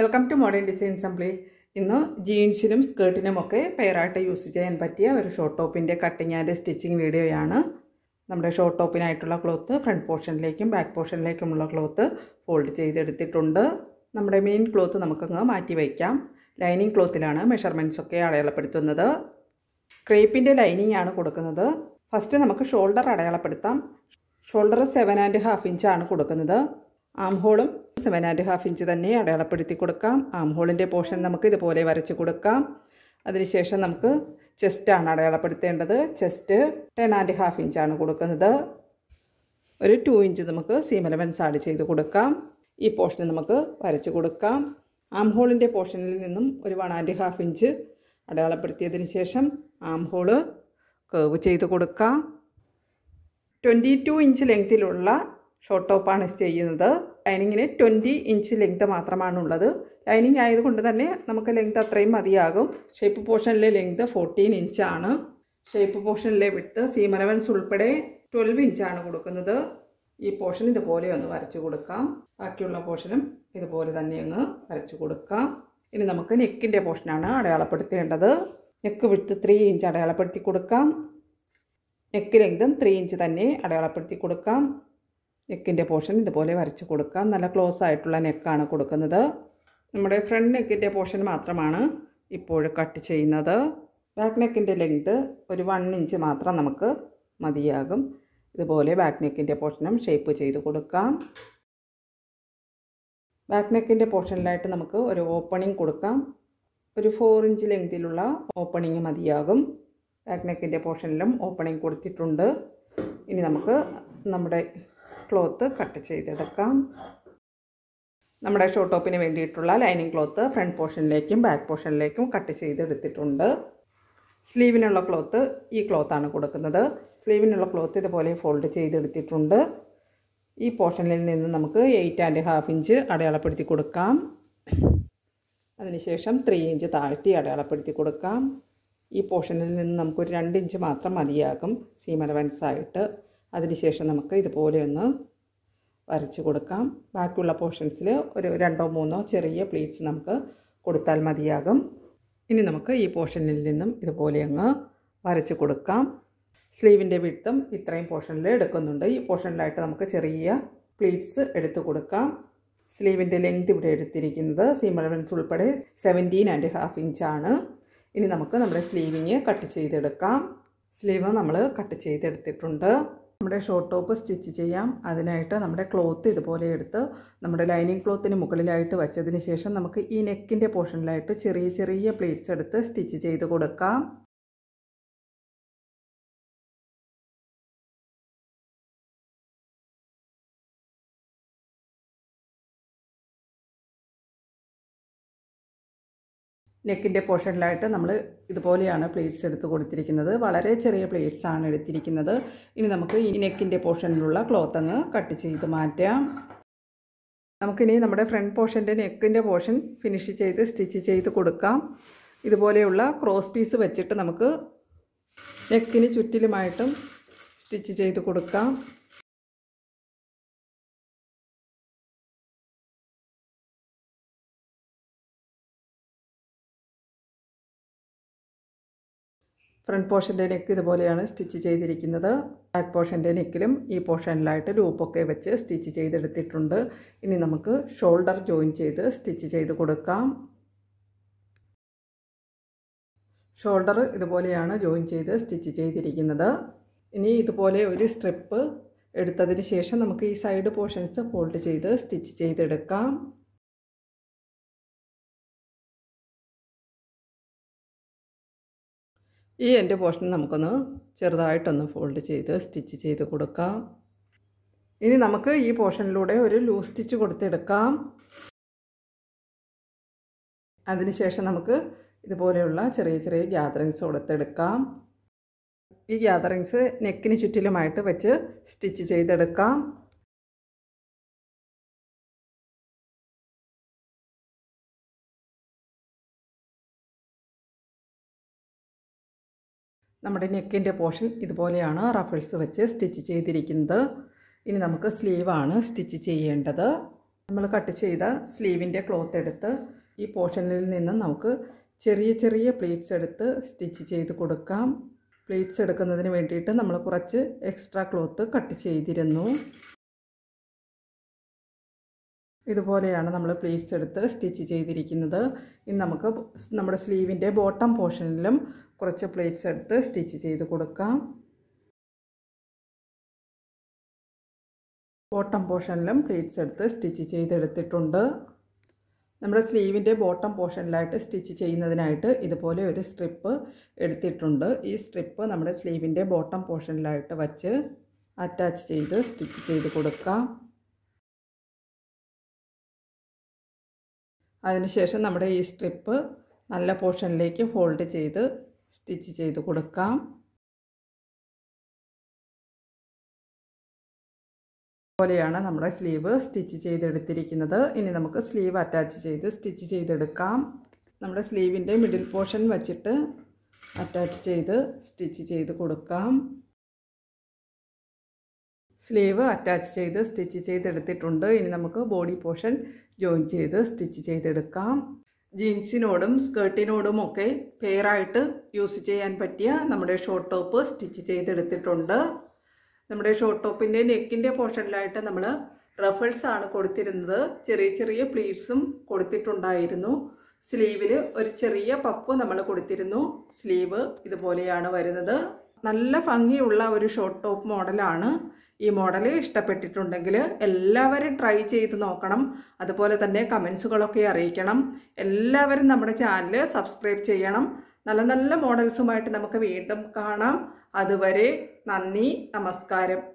welcome to modern design assembly ഇന്ന് ജീൻസിനും സ്കേർട്ടിനുമൊക്കെ പെയറായിട്ട് use ചെയ്യാൻ പറ്റിയ ഒരു ഷോർട്ട് ടോപ്പിൻ്റെ കട്ടിങ് ആൻഡ് സ്റ്റിച്ചിങ് വീഡിയോയാണ് നമ്മുടെ ഷോർട്ട് ടോപ്പിനായിട്ടുള്ള ക്ലോത്ത് ഫ്രണ്ട് പോർഷനിലേക്കും ബാക്ക് പോർഷനിലേക്കുമുള്ള ക്ലോത്ത് ഫോൾഡ് ചെയ്തെടുത്തിട്ടുണ്ട് നമ്മുടെ മെയിൻ ക്ലോത്ത് നമുക്കങ്ങ് മാറ്റി വയ്ക്കാം ലൈനിങ് ക്ലോത്തിലാണ് മെഷർമെൻറ്റ്സ് ഒക്കെ അടയാളപ്പെടുത്തുന്നത് ക്രേപ്പിൻ്റെ ലൈനിങ് ആണ് കൊടുക്കുന്നത് ഫസ്റ്റ് നമുക്ക് ഷോൾഡർ അടയാളപ്പെടുത്താം ഷോൾഡർ സെവൻ ആൻഡ് ഹാഫ് ഇഞ്ചാണ് കൊടുക്കുന്നത് ആം ഹോളും സെവൻ ആൻഡ് ഹാഫ് ഇഞ്ച് തന്നെ അടയാളപ്പെടുത്തി കൊടുക്കാം ആം ഹോളിൻ്റെ പോർഷൻ നമുക്ക് ഇതുപോലെ വരച്ച് കൊടുക്കാം അതിനുശേഷം നമുക്ക് ചെസ്റ്റാണ് അടയാളപ്പെടുത്തേണ്ടത് ചെസ്റ്റ് ടെൻ ആൻഡ് ഹാഫ് ഇഞ്ചാണ് കൊടുക്കുന്നത് ഒരു ടു ഇഞ്ച് നമുക്ക് സീം എലവൻസ് ആഡ് ചെയ്ത് കൊടുക്കാം ഈ പോർഷൻ നമുക്ക് വരച്ച് കൊടുക്കാം ആം ഹോളിൻ്റെ പോർഷനിൽ നിന്നും ഒരു വൺ ആൻഡ് ഹാഫ് ഇഞ്ച് അടയാളപ്പെടുത്തിയതിന് ശേഷം ആം ഹോള് കേവ് ചെയ്ത് കൊടുക്കാം ട്വൻറ്റി ടു ഇഞ്ച് ലെങ്തിലുള്ള ഷോർട്ട് ടോപ്പാണ് ചെയ്യുന്നത് ലൈനിങ്ങിന് ട്വൻറ്റി ഇഞ്ച് ലെങ്ത് മാത്രമാണുള്ളത് ലൈനിങ് ആയതുകൊണ്ട് തന്നെ നമുക്ക് ലെങ്ത് അത്രയും മതിയാകും ഷേപ്പ് പോർഷനിലെ ലെങ്ത് ഫോർട്ടീൻ ഇഞ്ചാണ് ഷേപ്പ് പോർഷനിലെ വിട്ട് സീമലവൻസ് ഉൾപ്പെടെ ട്വൽവ് ഇഞ്ചാണ് കൊടുക്കുന്നത് ഈ പോർഷൻ ഇതുപോലെ ഒന്ന് വരച്ചു കൊടുക്കാം ബാക്കിയുള്ള പോർഷനും ഇതുപോലെ തന്നെ അങ്ങ് വരച്ചു കൊടുക്കാം ഇനി നമുക്ക് നെക്കിൻ്റെ പോർഷനാണ് അടയാളപ്പെടുത്തേണ്ടത് നെക്ക് വിട്ട് ത്രീ ഇഞ്ച് അടയാളപ്പെടുത്തി കൊടുക്കാം നെക്ക് ലെങ്തും ത്രീ ഇഞ്ച് തന്നെ അടയാളപ്പെടുത്തി കൊടുക്കാം നെക്കിൻ്റെ പോർഷൻ ഇതുപോലെ വരച്ച് കൊടുക്കാം നല്ല ക്ലോസ് ആയിട്ടുള്ള നെക്കാണ് കൊടുക്കുന്നത് നമ്മുടെ ഫ്രണ്ട് നെക്കിൻ്റെ പോർഷൻ മാത്രമാണ് ഇപ്പോൾ കട്ട് ചെയ്യുന്നത് ബാക്ക് നെക്കിൻ്റെ ലെങ്ത് ഒരു വൺ ഇഞ്ച് മാത്രം നമുക്ക് മതിയാകും ഇതുപോലെ ബാക്ക് നെക്കിൻ്റെ പോർഷനും ഷേപ്പ് ചെയ്ത് കൊടുക്കാം ബാക്ക് നെക്കിൻ്റെ പോർഷനിലായിട്ട് നമുക്ക് ഒരു ഓപ്പണിംഗ് കൊടുക്കാം ഒരു ഫോർ ഇഞ്ച് ലെങ്തിലുള്ള ഓപ്പണിങ് മതിയാകും ബാക്ക് നെക്കിൻ്റെ പോർഷനിലും ഓപ്പണിംഗ് കൊടുത്തിട്ടുണ്ട് ഇനി നമുക്ക് നമ്മുടെ ക്ലോത്ത് കട്ട് ചെയ്തെടുക്കാം നമ്മുടെ ഷോർട്ട് ടോപ്പിന് വേണ്ടിയിട്ടുള്ള ലൈനിങ് ക്ലോത്ത് ഫ്രണ്ട് പോർഷനിലേക്കും ബാക്ക് പോർഷനിലേക്കും കട്ട് ചെയ്തെടുത്തിട്ടുണ്ട് സ്ലീവിനുള്ള ക്ലോത്ത് ഈ ക്ലോത്താണ് കൊടുക്കുന്നത് സ്ലീവിനുള്ള ക്ലോത്ത് ഇതുപോലെ ഫോൾഡ് ചെയ്തെടുത്തിട്ടുണ്ട് ഈ പോർഷനിൽ നിന്ന് നമുക്ക് എയ്റ്റ് ആൻഡ് ഹാഫ് ഇഞ്ച് അടയാളപ്പെടുത്തി കൊടുക്കാം അതിനുശേഷം ത്രീ ഇഞ്ച് താഴ്ത്തി അടയാളപ്പെടുത്തി കൊടുക്കാം ഈ പോർഷനിൽ നിന്ന് നമുക്കൊരു രണ്ട് ഇഞ്ച് മാത്രം മതിയാകും സീം അലവൻസ് ആയിട്ട് അതിനുശേഷം നമുക്ക് ഇതുപോലെ ഒന്ന് വരച്ച് കൊടുക്കാം ബാക്കിയുള്ള പോർഷൻസിൽ ഒരു രണ്ടോ മൂന്നോ ചെറിയ പ്ലീറ്റ്സ് നമുക്ക് കൊടുത്താൽ മതിയാകും ഇനി നമുക്ക് ഈ പോർഷനിൽ നിന്നും ഇതുപോലെ അങ്ങ് വരച്ച് കൊടുക്കാം സ്ലീവിൻ്റെ വിട്ടും ഇത്രയും പോർഷനിൽ എടുക്കുന്നുണ്ട് ഈ പോർഷനിലായിട്ട് നമുക്ക് ചെറിയ പ്ലീറ്റ്സ് എടുത്തു കൊടുക്കാം സ്ലീവിൻ്റെ ലെങ്ത് ഇവിടെ എടുത്തിരിക്കുന്നത് സീമലവൻസ് ഉൾപ്പെടെ സെവൻറ്റീൻ ആൻഡ് ഹാഫ് ഇഞ്ചാണ് ഇനി നമുക്ക് നമ്മുടെ സ്ലീവിങ് കട്ട് ചെയ്തെടുക്കാം സ്ലീവ് നമ്മൾ കട്ട് ചെയ്തെടുത്തിട്ടുണ്ട് നമ്മുടെ ഷോർട്ട് ടോപ്പ് സ്റ്റിച്ച് ചെയ്യാം അതിനായിട്ട് നമ്മുടെ ക്ലോത്ത് ഇതുപോലെ എടുത്ത് നമ്മുടെ ലൈനിങ് ക്ലോത്തിന് മുകളിലായിട്ട് വച്ചതിന് ശേഷം നമുക്ക് ഈ നെക്കിൻ്റെ പോർഷനിലായിട്ട് ചെറിയ ചെറിയ പ്ലേറ്റ്സ് എടുത്ത് സ്റ്റിച്ച് ചെയ്ത് കൊടുക്കാം നെക്കിൻ്റെ പോർഷനിലായിട്ട് നമ്മൾ ഇതുപോലെയാണ് പ്ലേറ്റ്സ് എടുത്ത് കൊടുത്തിരിക്കുന്നത് വളരെ ചെറിയ പ്ലേറ്റ്സ് ആണ് എടുത്തിരിക്കുന്നത് ഇനി നമുക്ക് ഈ നെക്കിൻ്റെ പോർഷനിലുള്ള ക്ലോത്ത് അങ്ങ് കട്ട് ചെയ്ത് മാറ്റാം നമുക്കിനി നമ്മുടെ ഫ്രണ്ട് പോർഷൻ്റെ നെക്കിൻ്റെ പോർഷൻ ഫിനിഷ് ചെയ്ത് സ്റ്റിച്ച് ചെയ്ത് കൊടുക്കാം ഇതുപോലെയുള്ള ക്രോസ് പീസ് വെച്ചിട്ട് നമുക്ക് നെക്കിന് ചുറ്റിലുമായിട്ടും സ്റ്റിച്ച് ചെയ്ത് കൊടുക്കാം ഫ്രണ്ട് പോർഷൻ്റെ നെക്ക് ഇതുപോലെയാണ് സ്റ്റിച്ച് ചെയ്തിരിക്കുന്നത് ബാക്ക് പോർഷൻ്റെ നെക്കിലും ഈ പോർഷനിലായിട്ട് ലൂപ്പൊക്കെ വെച്ച് സ്റ്റിച്ച് ചെയ്തെടുത്തിട്ടുണ്ട് ഇനി നമുക്ക് ഷോൾഡർ ജോയിൻ ചെയ്ത് സ്റ്റിച്ച് ചെയ്ത് കൊടുക്കാം ഷോൾഡർ ഇതുപോലെയാണ് ജോയിൻ ചെയ്ത് സ്റ്റിച്ച് ചെയ്തിരിക്കുന്നത് ഇനി ഇതുപോലെ ഒരു സ്ട്രിപ്പ് എടുത്തതിന് ശേഷം നമുക്ക് ഈ സൈഡ് പോർഷൻസ് ഫോൾഡ് ചെയ്ത് സ്റ്റിച്ച് ചെയ്തെടുക്കാം ഈ എൻ്റെ പോർഷൻ നമുക്കൊന്ന് ചെറുതായിട്ടൊന്ന് ഫോൾഡ് ചെയ്ത് സ്റ്റിച്ച് ചെയ്ത് കൊടുക്കാം ഇനി നമുക്ക് ഈ പോർഷനിലൂടെ ഒരു ലൂസ് സ്റ്റിച്ച് കൊടുത്തെടുക്കാം അതിനുശേഷം നമുക്ക് ഇതുപോലെയുള്ള ചെറിയ ചെറിയ ഗ്യാതറിങ്സ് കൊടുത്തെടുക്കാം ഈ ഗ്യാതറിങ്സ് നെക്കിന് ചുറ്റിലുമായിട്ട് വെച്ച് സ്റ്റിച്ച് ചെയ്തെടുക്കാം നമ്മുടെ നെക്കിൻ്റെ പോർഷൻ ഇതുപോലെയാണ് റഫിൾസ് വെച്ച് സ്റ്റിച്ച് ചെയ്തിരിക്കുന്നത് ഇനി നമുക്ക് സ്ലീവാണ് സ്റ്റിച്ച് ചെയ്യേണ്ടത് നമ്മൾ കട്ട് ചെയ്ത സ്ലീവിൻ്റെ ക്ലോത്ത് എടുത്ത് ഈ പോർഷനിൽ നിന്ന് നമുക്ക് ചെറിയ ചെറിയ പ്ലീറ്റ്സ് എടുത്ത് സ്റ്റിച്ച് ചെയ്ത് കൊടുക്കാം പ്ലീറ്റ്സ് എടുക്കുന്നതിന് വേണ്ടിയിട്ട് നമ്മൾ കുറച്ച് എക്സ്ട്രാ ക്ലോത്ത് കട്ട് ചെയ്തിരുന്നു ഇതുപോലെയാണ് നമ്മൾ പ്ലീറ്റ്സ് എടുത്ത് സ്റ്റിച്ച് ചെയ്തിരിക്കുന്നത് ഇനി നമുക്ക് നമ്മുടെ സ്ലീവിൻ്റെ ബോട്ടം പോർഷനിലും കുറച്ച് പ്ലേറ്റ്സ് എടുത്ത് സ്റ്റിച്ച് ചെയ്ത് കൊടുക്കാം ബോട്ടം പോർഷനിലും പ്ലേറ്റ്സ് എടുത്ത് സ്റ്റിച്ച് ചെയ്തെടുത്തിട്ടുണ്ട് നമ്മുടെ സ്ലീവിൻ്റെ ബോട്ടം പോർഷനിലായിട്ട് സ്റ്റിച്ച് ചെയ്യുന്നതിനായിട്ട് ഇതുപോലെ ഒരു സ്ട്രിപ്പ് എടുത്തിട്ടുണ്ട് ഈ സ്ട്രിപ്പ് നമ്മുടെ സ്ലീവിൻ്റെ ബോട്ടം പോർഷനിലായിട്ട് വച്ച് അറ്റാച്ച് ചെയ്ത് സ്റ്റിച്ച് ചെയ്ത് കൊടുക്കാം അതിനുശേഷം നമ്മുടെ ഈ സ്ട്രിപ്പ് നല്ല പോർഷനിലേക്ക് ഫോൾഡ് ചെയ്ത് സ്റ്റിച്ച് ചെയ്ത് കൊടുക്കാം പോലെയാണ് നമ്മുടെ സ്ലീവ് സ്റ്റിച്ച് ചെയ്തെടുത്തിരിക്കുന്നത് ഇനി നമുക്ക് സ്ലീവ് അറ്റാച്ച് ചെയ്ത് സ്റ്റിച്ച് ചെയ്തെടുക്കാം നമ്മുടെ സ്ലീവിൻ്റെ മിഡിൽ പോർഷൻ വച്ചിട്ട് അറ്റാച്ച് ചെയ്ത് സ്റ്റിച്ച് ചെയ്ത് കൊടുക്കാം സ്ലീവ് അറ്റാച്ച് ചെയ്ത് സ്റ്റിച്ച് ചെയ്തെടുത്തിട്ടുണ്ട് ഇനി നമുക്ക് ബോഡി പോർഷൻ ജോയിൻ ചെയ്ത് സ്റ്റിച്ച് ചെയ്തെടുക്കാം ജീൻസിനോടും സ്കേർട്ടിനോടും ഒക്കെ പെയറായിട്ട് യൂസ് ചെയ്യാൻ പറ്റിയ നമ്മുടെ ഷോർട്ട് ടോപ്പ് സ്റ്റിച്ച് ചെയ്തെടുത്തിട്ടുണ്ട് നമ്മുടെ ഷോർട്ട് ടോപ്പിൻ്റെ നെക്കിൻ്റെ പോർഷനിലായിട്ട് നമ്മൾ റഫിൾസ് ആണ് കൊടുത്തിരുന്നത് ചെറിയ ചെറിയ പ്ലീറ്റ്സും കൊടുത്തിട്ടുണ്ടായിരുന്നു സ്ലീവിൽ ഒരു ചെറിയ പപ്പ് നമ്മൾ കൊടുത്തിരുന്നു സ്ലീവ് ഇതുപോലെയാണ് വരുന്നത് നല്ല ഭംഗിയുള്ള ഒരു ഷോർട്ട് ടോപ്പ് മോഡലാണ് ഈ മോഡൽ ഇഷ്ടപ്പെട്ടിട്ടുണ്ടെങ്കിൽ എല്ലാവരും ട്രൈ ചെയ്ത് നോക്കണം അതുപോലെ തന്നെ കമൻസുകളൊക്കെ അറിയിക്കണം എല്ലാവരും നമ്മുടെ ചാനൽ സബ്സ്ക്രൈബ് ചെയ്യണം നല്ല നല്ല മോഡൽസുമായിട്ട് നമുക്ക് വീണ്ടും കാണാം അതുവരെ നന്ദി നമസ്കാരം